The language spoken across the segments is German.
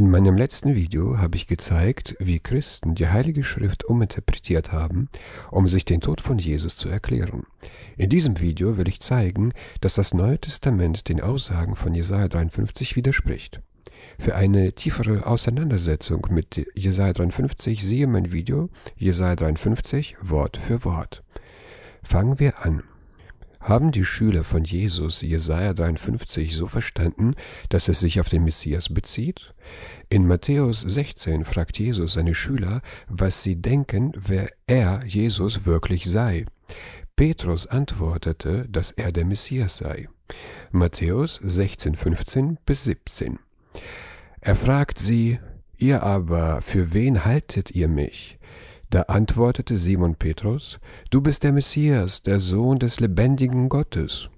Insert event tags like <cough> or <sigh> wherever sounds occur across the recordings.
In meinem letzten Video habe ich gezeigt, wie Christen die Heilige Schrift uminterpretiert haben, um sich den Tod von Jesus zu erklären. In diesem Video will ich zeigen, dass das Neue Testament den Aussagen von Jesaja 53 widerspricht. Für eine tiefere Auseinandersetzung mit Jesaja 53 sehe mein Video Jesaja 53 Wort für Wort. Fangen wir an haben die Schüler von Jesus Jesaja 53 so verstanden, dass es sich auf den Messias bezieht? In Matthäus 16 fragt Jesus seine Schüler, was sie denken, wer er, Jesus, wirklich sei. Petrus antwortete, dass er der Messias sei. Matthäus 16, 15 bis 17. Er fragt sie, Ihr aber, für wen haltet ihr mich? Da antwortete Simon Petrus, Du bist der Messias, der Sohn des lebendigen Gottes.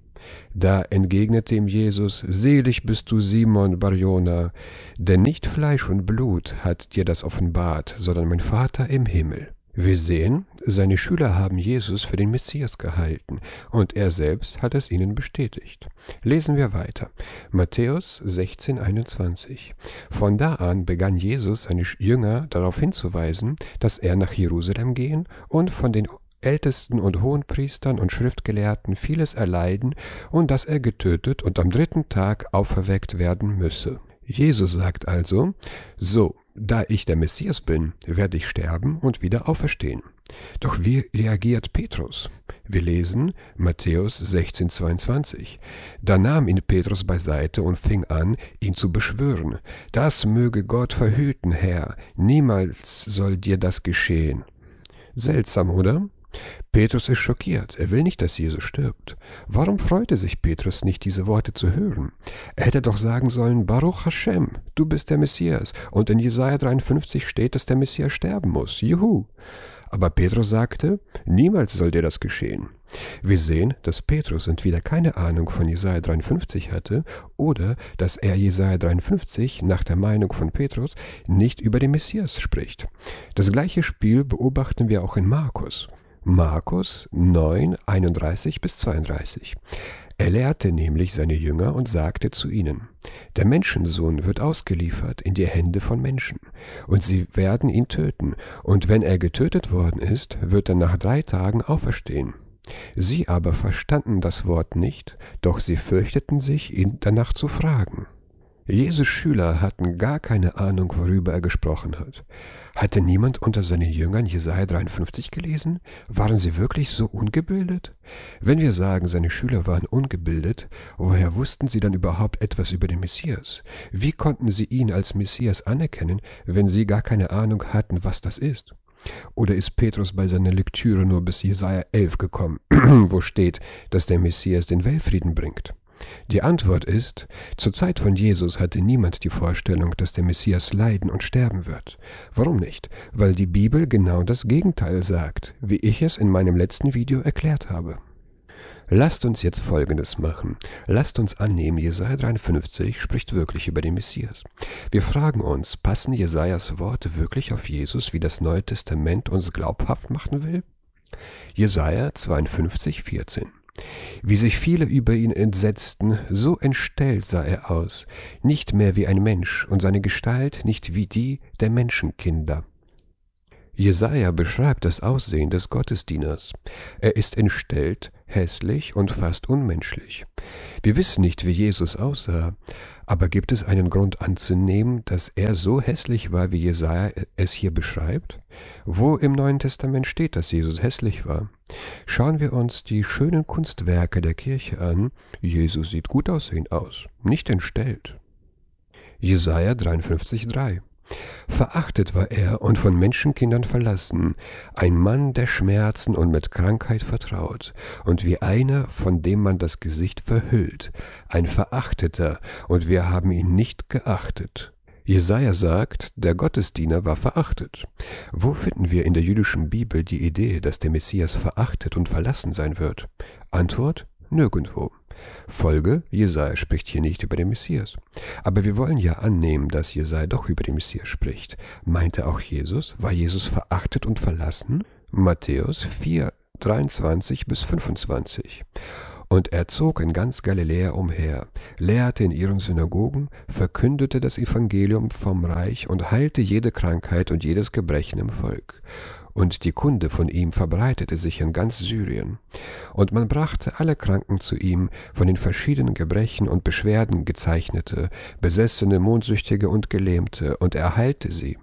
Da entgegnete ihm Jesus, Selig bist du Simon Barjona, denn nicht Fleisch und Blut hat dir das offenbart, sondern mein Vater im Himmel. Wir sehen, seine Schüler haben Jesus für den Messias gehalten und er selbst hat es ihnen bestätigt. Lesen wir weiter. Matthäus 16, 21. Von da an begann Jesus seine Jünger darauf hinzuweisen, dass er nach Jerusalem gehen und von den Ältesten und Hohenpriestern und Schriftgelehrten vieles erleiden und dass er getötet und am dritten Tag auferweckt werden müsse. Jesus sagt also, so, da ich der Messias bin, werde ich sterben und wieder auferstehen. Doch wie reagiert Petrus? Wir lesen Matthäus 16, 22. Da nahm ihn Petrus beiseite und fing an, ihn zu beschwören. Das möge Gott verhüten, Herr, niemals soll dir das geschehen. Seltsam, oder? Petrus ist schockiert. Er will nicht, dass Jesus stirbt. Warum freute sich Petrus nicht, diese Worte zu hören? Er hätte doch sagen sollen, Baruch Hashem, du bist der Messias. Und in Jesaja 53 steht, dass der Messias sterben muss. Juhu. Aber Petrus sagte, niemals soll dir das geschehen. Wir sehen, dass Petrus entweder keine Ahnung von Jesaja 53 hatte oder dass er Jesaja 53 nach der Meinung von Petrus nicht über den Messias spricht. Das gleiche Spiel beobachten wir auch in Markus. Markus 9, 31 bis 32. Er lehrte nämlich seine Jünger und sagte zu ihnen, der Menschensohn wird ausgeliefert in die Hände von Menschen, und sie werden ihn töten, und wenn er getötet worden ist, wird er nach drei Tagen auferstehen. Sie aber verstanden das Wort nicht, doch sie fürchteten sich, ihn danach zu fragen. Jesus Schüler hatten gar keine Ahnung, worüber er gesprochen hat. Hatte niemand unter seinen Jüngern Jesaja 53 gelesen? Waren sie wirklich so ungebildet? Wenn wir sagen, seine Schüler waren ungebildet, woher wussten sie dann überhaupt etwas über den Messias? Wie konnten sie ihn als Messias anerkennen, wenn sie gar keine Ahnung hatten, was das ist? Oder ist Petrus bei seiner Lektüre nur bis Jesaja 11 gekommen, <clears throat> wo steht, dass der Messias den Weltfrieden bringt? Die Antwort ist, zur Zeit von Jesus hatte niemand die Vorstellung, dass der Messias leiden und sterben wird. Warum nicht? Weil die Bibel genau das Gegenteil sagt, wie ich es in meinem letzten Video erklärt habe. Lasst uns jetzt Folgendes machen. Lasst uns annehmen, Jesaja 53 spricht wirklich über den Messias. Wir fragen uns, passen Jesajas Worte wirklich auf Jesus, wie das Neue Testament uns glaubhaft machen will? Jesaja 52, 14 wie sich viele über ihn entsetzten, so entstellt sah er aus, nicht mehr wie ein Mensch und seine Gestalt nicht wie die der Menschenkinder. Jesaja beschreibt das Aussehen des Gottesdieners. Er ist entstellt, hässlich und fast unmenschlich. Wir wissen nicht, wie Jesus aussah, aber gibt es einen Grund anzunehmen, dass er so hässlich war, wie Jesaja es hier beschreibt? Wo im Neuen Testament steht, dass Jesus hässlich war? Schauen wir uns die schönen Kunstwerke der Kirche an. Jesus sieht gut aussehend aus, nicht entstellt. Jesaja 53,3 Verachtet war er und von Menschenkindern verlassen, ein Mann der Schmerzen und mit Krankheit vertraut, und wie einer, von dem man das Gesicht verhüllt, ein Verachteter, und wir haben ihn nicht geachtet. Jesaja sagt, der Gottesdiener war verachtet. Wo finden wir in der jüdischen Bibel die Idee, dass der Messias verachtet und verlassen sein wird? Antwort: Nirgendwo. Folge, Jesaja spricht hier nicht über den Messias. Aber wir wollen ja annehmen, dass Jesaja doch über den Messias spricht. Meinte auch Jesus? War Jesus verachtet und verlassen? Matthäus 4, 23 bis 25. Und er zog in ganz Galiläa umher, lehrte in ihren Synagogen, verkündete das Evangelium vom Reich und heilte jede Krankheit und jedes Gebrechen im Volk. Und die Kunde von ihm verbreitete sich in ganz Syrien. Und man brachte alle Kranken zu ihm, von den verschiedenen Gebrechen und Beschwerden gezeichnete, Besessene, Mondsüchtige und Gelähmte, und er heilte sie.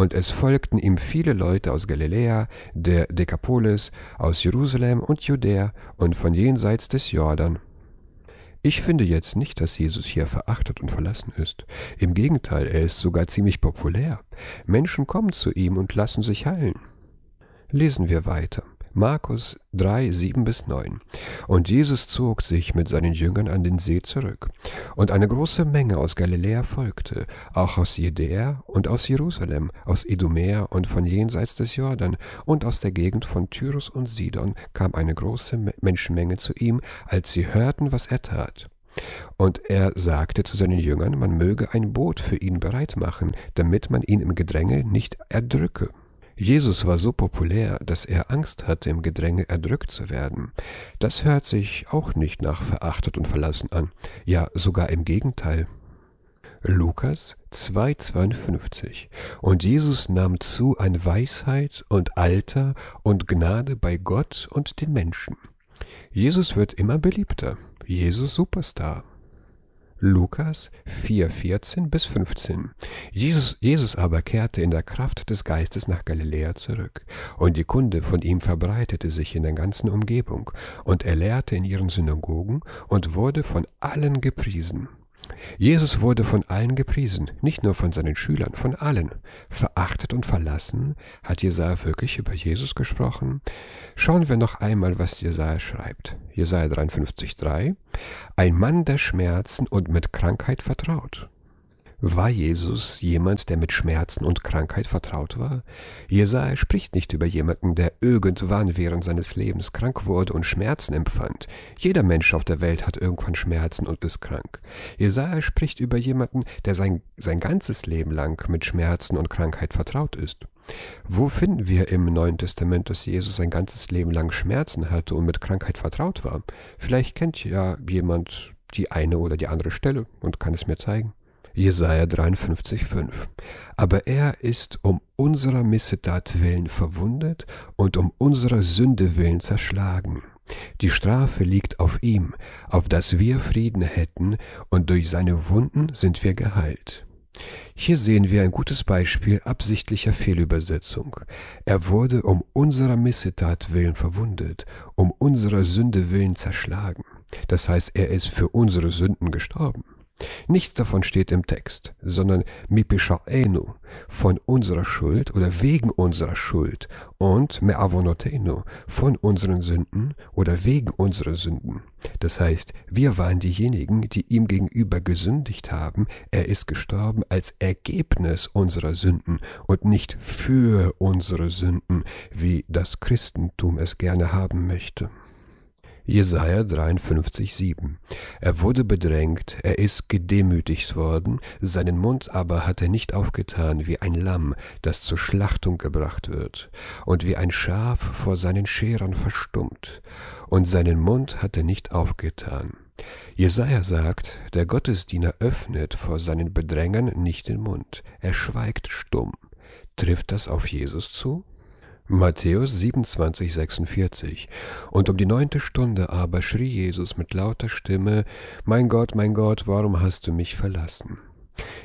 Und es folgten ihm viele Leute aus Galiläa, der Dekapolis, aus Jerusalem und Judäa und von jenseits des Jordan. Ich finde jetzt nicht, dass Jesus hier verachtet und verlassen ist. Im Gegenteil, er ist sogar ziemlich populär. Menschen kommen zu ihm und lassen sich heilen. Lesen wir weiter. Markus 3, 7 bis 9. Und Jesus zog sich mit seinen Jüngern an den See zurück. Und eine große Menge aus Galiläa folgte, auch aus Judäa und aus Jerusalem, aus Idumäa und von jenseits des Jordan und aus der Gegend von Tyrus und Sidon kam eine große Menschenmenge zu ihm, als sie hörten, was er tat. Und er sagte zu seinen Jüngern, man möge ein Boot für ihn bereit machen, damit man ihn im Gedränge nicht erdrücke. Jesus war so populär, dass er Angst hatte, im Gedränge erdrückt zu werden. Das hört sich auch nicht nach verachtet und verlassen an. Ja, sogar im Gegenteil. Lukas 2,52 Und Jesus nahm zu an Weisheit und Alter und Gnade bei Gott und den Menschen. Jesus wird immer beliebter. Jesus Superstar. Lukas 4, 14 bis 15. Jesus, Jesus aber kehrte in der Kraft des Geistes nach Galiläa zurück, und die Kunde von ihm verbreitete sich in der ganzen Umgebung, und er lehrte in ihren Synagogen und wurde von allen gepriesen. Jesus wurde von allen gepriesen, nicht nur von seinen Schülern, von allen. Verachtet und verlassen, hat Jesaja wirklich über Jesus gesprochen? Schauen wir noch einmal, was Jesaja schreibt. Jesaja 53,3 Ein Mann der Schmerzen und mit Krankheit vertraut. War Jesus jemand, der mit Schmerzen und Krankheit vertraut war? Jesaja spricht nicht über jemanden, der irgendwann während seines Lebens krank wurde und Schmerzen empfand. Jeder Mensch auf der Welt hat irgendwann Schmerzen und ist krank. Jesaja spricht über jemanden, der sein, sein ganzes Leben lang mit Schmerzen und Krankheit vertraut ist. Wo finden wir im Neuen Testament, dass Jesus sein ganzes Leben lang Schmerzen hatte und mit Krankheit vertraut war? Vielleicht kennt ja jemand die eine oder die andere Stelle und kann es mir zeigen. Jesaja 53,5. Aber er ist um unserer Missetat willen verwundet und um unserer Sünde willen zerschlagen. Die Strafe liegt auf ihm, auf das wir Frieden hätten, und durch seine Wunden sind wir geheilt. Hier sehen wir ein gutes Beispiel absichtlicher Fehlübersetzung. Er wurde um unserer Missetat willen verwundet, um unserer Sünde willen zerschlagen. Das heißt, er ist für unsere Sünden gestorben. Nichts davon steht im Text, sondern mipisha'enu, von unserer Schuld oder wegen unserer Schuld und me'avonotenu, von unseren Sünden oder wegen unserer Sünden. Das heißt, wir waren diejenigen, die ihm gegenüber gesündigt haben, er ist gestorben als Ergebnis unserer Sünden und nicht für unsere Sünden, wie das Christentum es gerne haben möchte. Jesaja 53, 7. Er wurde bedrängt, er ist gedemütigt worden, seinen Mund aber hat er nicht aufgetan, wie ein Lamm, das zur Schlachtung gebracht wird, und wie ein Schaf vor seinen Scherern verstummt, und seinen Mund hat er nicht aufgetan. Jesaja sagt, der Gottesdiener öffnet vor seinen Bedrängern nicht den Mund, er schweigt stumm. Trifft das auf Jesus zu? Matthäus 27, 46. Und um die neunte Stunde aber schrie Jesus mit lauter Stimme, Mein Gott, mein Gott, warum hast du mich verlassen?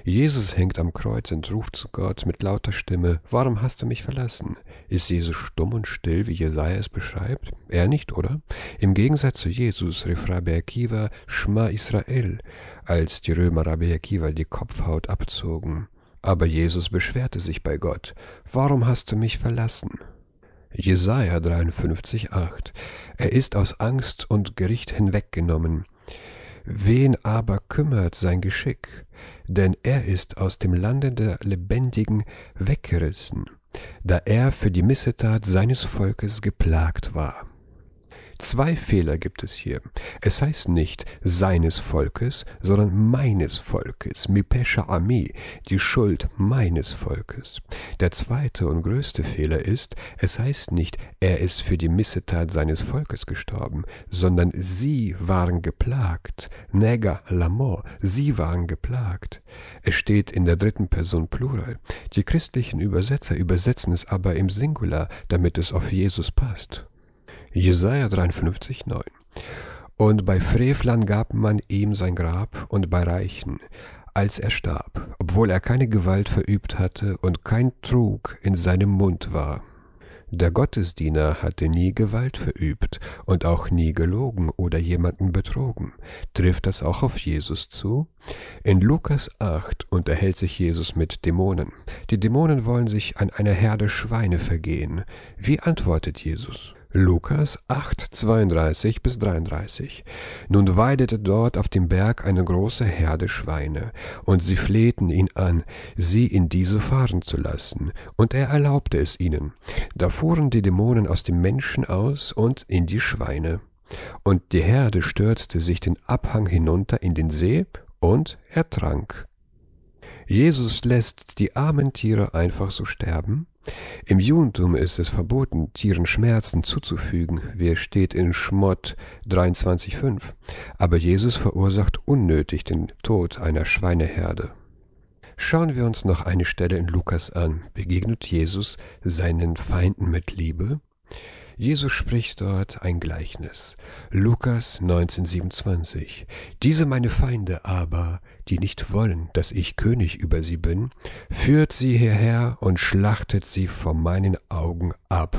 Jesus hängt am Kreuz und ruft zu Gott mit lauter Stimme, Warum hast du mich verlassen? Ist Jesus stumm und still, wie Jesaja es beschreibt? Er nicht, oder? Im Gegensatz zu Jesus rief Rabbi Akiva Schma Israel, als die Römer Rabbi Akiva die Kopfhaut abzogen. Aber Jesus beschwerte sich bei Gott, Warum hast du mich verlassen? Jesaja 53, 8. Er ist aus Angst und Gericht hinweggenommen. Wen aber kümmert sein Geschick? Denn er ist aus dem Lande der Lebendigen weggerissen, da er für die Missetat seines Volkes geplagt war. Zwei Fehler gibt es hier. Es heißt nicht seines Volkes, sondern meines Volkes, Mipesha Ami, die Schuld meines Volkes. Der zweite und größte Fehler ist, es heißt nicht, er ist für die Missetat seines Volkes gestorben, sondern sie waren geplagt. Nega Lamor, sie waren geplagt. Es steht in der dritten Person Plural. Die christlichen Übersetzer übersetzen es aber im Singular, damit es auf Jesus passt. Jesaja 53, 9. Und bei Frevlern gab man ihm sein Grab und bei Reichen, als er starb, obwohl er keine Gewalt verübt hatte und kein Trug in seinem Mund war. Der Gottesdiener hatte nie Gewalt verübt und auch nie gelogen oder jemanden betrogen. Trifft das auch auf Jesus zu? In Lukas 8 unterhält sich Jesus mit Dämonen. Die Dämonen wollen sich an einer Herde Schweine vergehen. Wie antwortet Jesus? Lukas 8, 32 bis 33. Nun weidete dort auf dem Berg eine große Herde Schweine, und sie flehten ihn an, sie in diese fahren zu lassen, und er erlaubte es ihnen. Da fuhren die Dämonen aus dem Menschen aus und in die Schweine. Und die Herde stürzte sich den Abhang hinunter in den See, und ertrank. Jesus lässt die armen Tiere einfach so sterben, im Judentum ist es verboten, Tieren Schmerzen zuzufügen, wie es steht in Schmott 23,5. Aber Jesus verursacht unnötig den Tod einer Schweineherde. Schauen wir uns noch eine Stelle in Lukas an. Begegnet Jesus seinen Feinden mit Liebe? Jesus spricht dort ein Gleichnis. Lukas 19,27. Diese meine Feinde aber die nicht wollen, dass ich König über sie bin, führt sie hierher und schlachtet sie vor meinen Augen ab.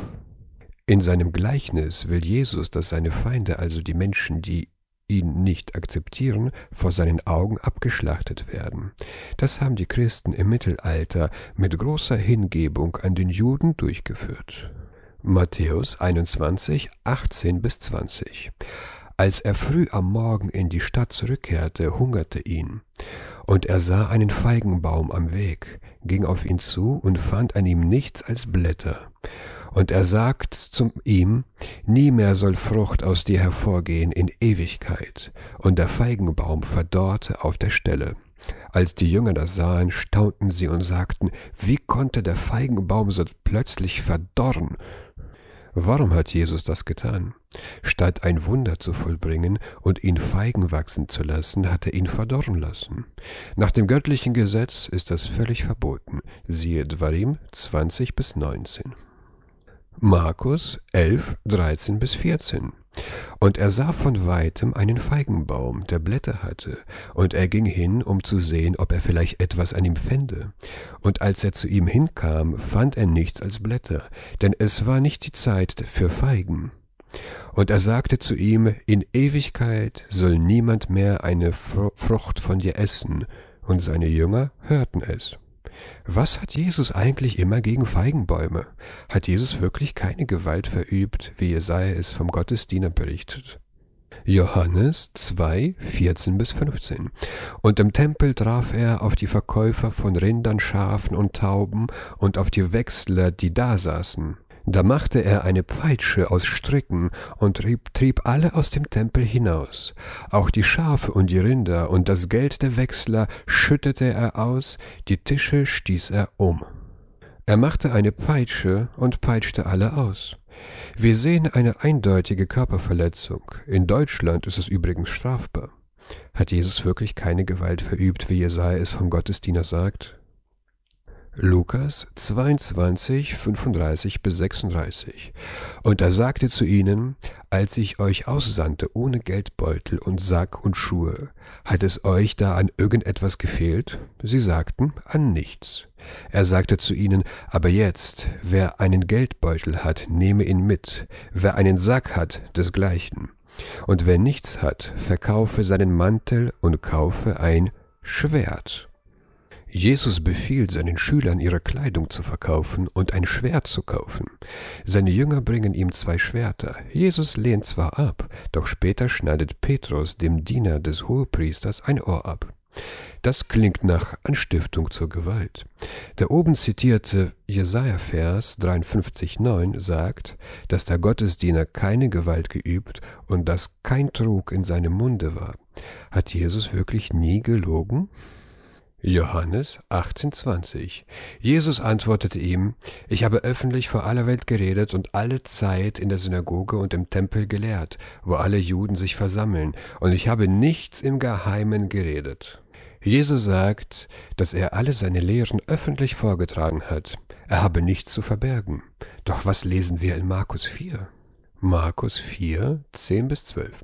In seinem Gleichnis will Jesus, dass seine Feinde, also die Menschen, die ihn nicht akzeptieren, vor seinen Augen abgeschlachtet werden. Das haben die Christen im Mittelalter mit großer Hingebung an den Juden durchgeführt. Matthäus 21, 18 bis 20. Als er früh am Morgen in die Stadt zurückkehrte, hungerte ihn, und er sah einen Feigenbaum am Weg, ging auf ihn zu und fand an ihm nichts als Blätter. Und er sagt zu ihm, nie mehr soll Frucht aus dir hervorgehen in Ewigkeit. Und der Feigenbaum verdorrte auf der Stelle. Als die Jünger das sahen, staunten sie und sagten, wie konnte der Feigenbaum so plötzlich verdorren? Warum hat Jesus das getan? Statt ein Wunder zu vollbringen und ihn feigen wachsen zu lassen, hat er ihn verdorren lassen. Nach dem göttlichen Gesetz ist das völlig verboten. Siehe Dvarim 20 bis 19. Markus 11, 13 bis 14. Und er sah von weitem einen Feigenbaum, der Blätter hatte, und er ging hin, um zu sehen, ob er vielleicht etwas an ihm fände. Und als er zu ihm hinkam, fand er nichts als Blätter, denn es war nicht die Zeit für Feigen. Und er sagte zu ihm, in Ewigkeit soll niemand mehr eine Frucht von dir essen, und seine Jünger hörten es. Was hat Jesus eigentlich immer gegen Feigenbäume? Hat Jesus wirklich keine Gewalt verübt, wie Jesaja es vom Gottesdiener berichtet? Johannes 2, 14 bis 15. Und im Tempel traf er auf die Verkäufer von Rindern, Schafen und Tauben und auf die Wechsler, die da saßen. Da machte er eine Peitsche aus Stricken und trieb, trieb alle aus dem Tempel hinaus. Auch die Schafe und die Rinder und das Geld der Wechsler schüttete er aus, die Tische stieß er um. Er machte eine Peitsche und peitschte alle aus. Wir sehen eine eindeutige Körperverletzung. In Deutschland ist es übrigens strafbar. Hat Jesus wirklich keine Gewalt verübt, wie Jesaja es vom Gottesdiener sagt? Lukas 22, 35 bis 36. Und er sagte zu ihnen, als ich euch aussandte ohne Geldbeutel und Sack und Schuhe, hat es euch da an irgendetwas gefehlt? Sie sagten, an nichts. Er sagte zu ihnen, aber jetzt, wer einen Geldbeutel hat, nehme ihn mit, wer einen Sack hat, desgleichen. Und wer nichts hat, verkaufe seinen Mantel und kaufe ein Schwert. Jesus befiehlt seinen Schülern, ihre Kleidung zu verkaufen und ein Schwert zu kaufen. Seine Jünger bringen ihm zwei Schwerter. Jesus lehnt zwar ab, doch später schneidet Petrus, dem Diener des Hohepriesters, ein Ohr ab. Das klingt nach Anstiftung zur Gewalt. Der oben zitierte Jesaja-Vers 53,9 sagt, dass der Gottesdiener keine Gewalt geübt und dass kein Trug in seinem Munde war. Hat Jesus wirklich nie gelogen? Johannes 18,20. Jesus antwortete ihm, Ich habe öffentlich vor aller Welt geredet und alle Zeit in der Synagoge und im Tempel gelehrt, wo alle Juden sich versammeln, und ich habe nichts im Geheimen geredet. Jesus sagt, dass er alle seine Lehren öffentlich vorgetragen hat. Er habe nichts zu verbergen. Doch was lesen wir in Markus 4? Markus 4, 10 bis 12.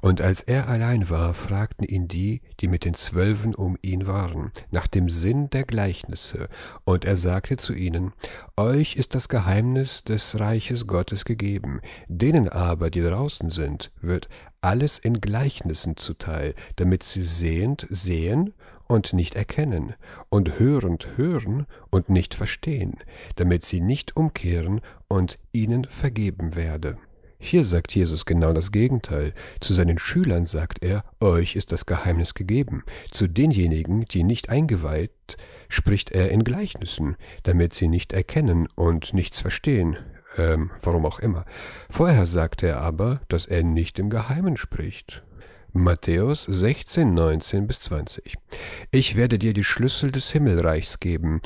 Und als er allein war, fragten ihn die, die mit den Zwölfen um ihn waren, nach dem Sinn der Gleichnisse. Und er sagte zu ihnen, Euch ist das Geheimnis des Reiches Gottes gegeben, denen aber, die draußen sind, wird alles in Gleichnissen zuteil, damit sie sehend sehen und nicht erkennen, und hörend hören und nicht verstehen, damit sie nicht umkehren und ihnen vergeben werde. Hier sagt Jesus genau das Gegenteil. Zu seinen Schülern sagt er, euch ist das Geheimnis gegeben. Zu denjenigen, die nicht eingeweiht, spricht er in Gleichnissen, damit sie nicht erkennen und nichts verstehen, ähm, warum auch immer. Vorher sagt er aber, dass er nicht im Geheimen spricht. Matthäus 16, 19 bis 20. Ich werde dir die Schlüssel des Himmelreichs geben,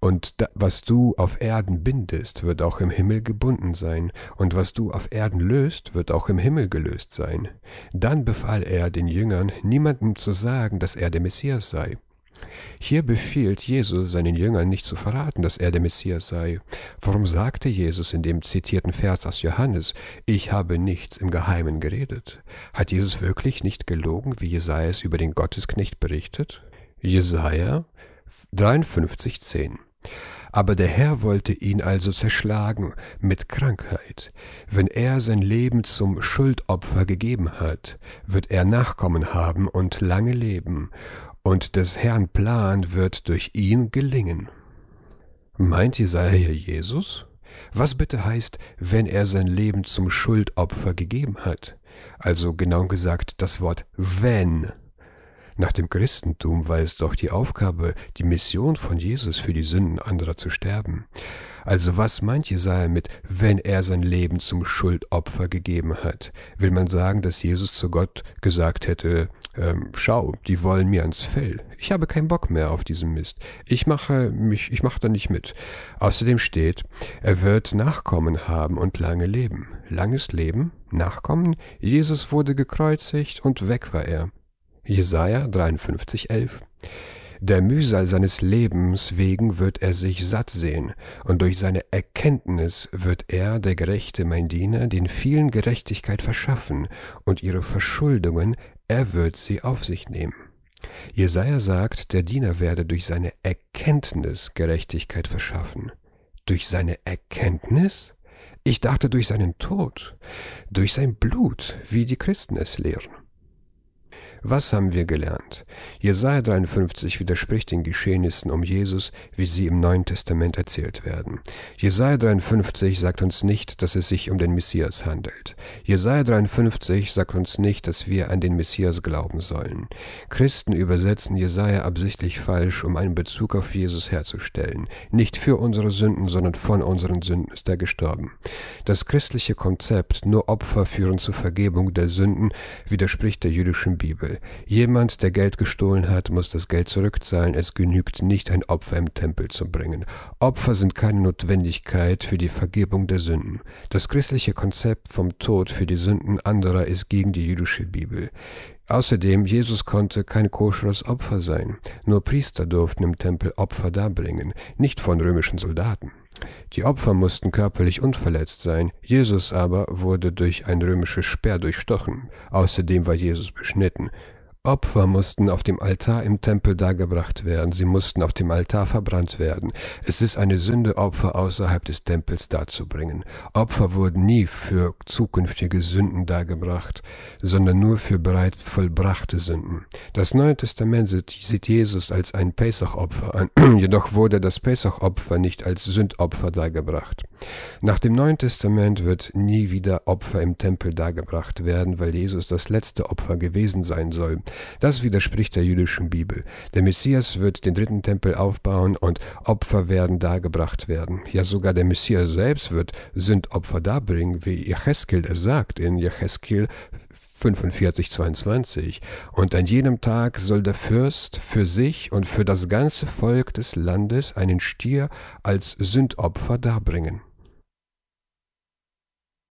und da, was du auf Erden bindest, wird auch im Himmel gebunden sein, und was du auf Erden löst, wird auch im Himmel gelöst sein. Dann befahl er den Jüngern, niemandem zu sagen, dass er der Messias sei. Hier befiehlt Jesus seinen Jüngern nicht zu verraten, dass er der Messias sei. Warum sagte Jesus in dem zitierten Vers aus Johannes, ich habe nichts im Geheimen geredet? Hat Jesus wirklich nicht gelogen, wie Jesaja es über den Gottesknecht berichtet? Jesaja 53, 10. Aber der Herr wollte ihn also zerschlagen mit Krankheit. Wenn er sein Leben zum Schuldopfer gegeben hat, wird er Nachkommen haben und lange leben, und des Herrn Plan wird durch ihn gelingen. Meint Jesaja Jesus? Was bitte heißt, wenn er sein Leben zum Schuldopfer gegeben hat? Also genau gesagt das Wort wenn nach dem Christentum war es doch die Aufgabe, die Mission von Jesus für die Sünden anderer zu sterben. Also was meint Jesaja mit, wenn er sein Leben zum Schuldopfer gegeben hat? Will man sagen, dass Jesus zu Gott gesagt hätte, ähm, schau, die wollen mir ans Fell. Ich habe keinen Bock mehr auf diesen Mist. Ich mache mich, ich mache da nicht mit. Außerdem steht, er wird Nachkommen haben und lange leben. Langes Leben, Nachkommen. Jesus wurde gekreuzigt und weg war er. Jesaja 53, 11. Der Mühsal seines Lebens wegen wird er sich satt sehen, und durch seine Erkenntnis wird er, der Gerechte, mein Diener, den vielen Gerechtigkeit verschaffen, und ihre Verschuldungen, er wird sie auf sich nehmen. Jesaja sagt, der Diener werde durch seine Erkenntnis Gerechtigkeit verschaffen. Durch seine Erkenntnis? Ich dachte durch seinen Tod, durch sein Blut, wie die Christen es lehren. Was haben wir gelernt? Jesaja 53 widerspricht den Geschehnissen um Jesus, wie sie im Neuen Testament erzählt werden. Jesaja 53 sagt uns nicht, dass es sich um den Messias handelt. Jesaja 53 sagt uns nicht, dass wir an den Messias glauben sollen. Christen übersetzen Jesaja absichtlich falsch, um einen Bezug auf Jesus herzustellen. Nicht für unsere Sünden, sondern von unseren Sünden ist er gestorben. Das christliche Konzept, nur Opfer führen zur Vergebung der Sünden, widerspricht der jüdischen Bibel. Tempel. Jemand, der Geld gestohlen hat, muss das Geld zurückzahlen. Es genügt nicht, ein Opfer im Tempel zu bringen. Opfer sind keine Notwendigkeit für die Vergebung der Sünden. Das christliche Konzept vom Tod für die Sünden anderer ist gegen die jüdische Bibel. Außerdem, Jesus konnte kein koscheres Opfer sein. Nur Priester durften im Tempel Opfer darbringen, nicht von römischen Soldaten. Die Opfer mussten körperlich unverletzt sein, Jesus aber wurde durch ein römisches Speer durchstochen. Außerdem war Jesus beschnitten, Opfer mussten auf dem Altar im Tempel dargebracht werden, sie mussten auf dem Altar verbrannt werden. Es ist eine Sünde, Opfer außerhalb des Tempels darzubringen. Opfer wurden nie für zukünftige Sünden dargebracht, sondern nur für bereits vollbrachte Sünden. Das Neue Testament sieht Jesus als ein Pesach-Opfer an, <clears throat> jedoch wurde das Pesach-Opfer nicht als Sündopfer dargebracht. Nach dem Neuen Testament wird nie wieder Opfer im Tempel dargebracht werden, weil Jesus das letzte Opfer gewesen sein soll. Das widerspricht der jüdischen Bibel. Der Messias wird den dritten Tempel aufbauen und Opfer werden dargebracht werden. Ja, sogar der Messias selbst wird Sündopfer darbringen, wie Jecheskel es sagt in Jecheskel 45, 22. Und an jenem Tag soll der Fürst für sich und für das ganze Volk des Landes einen Stier als Sündopfer darbringen.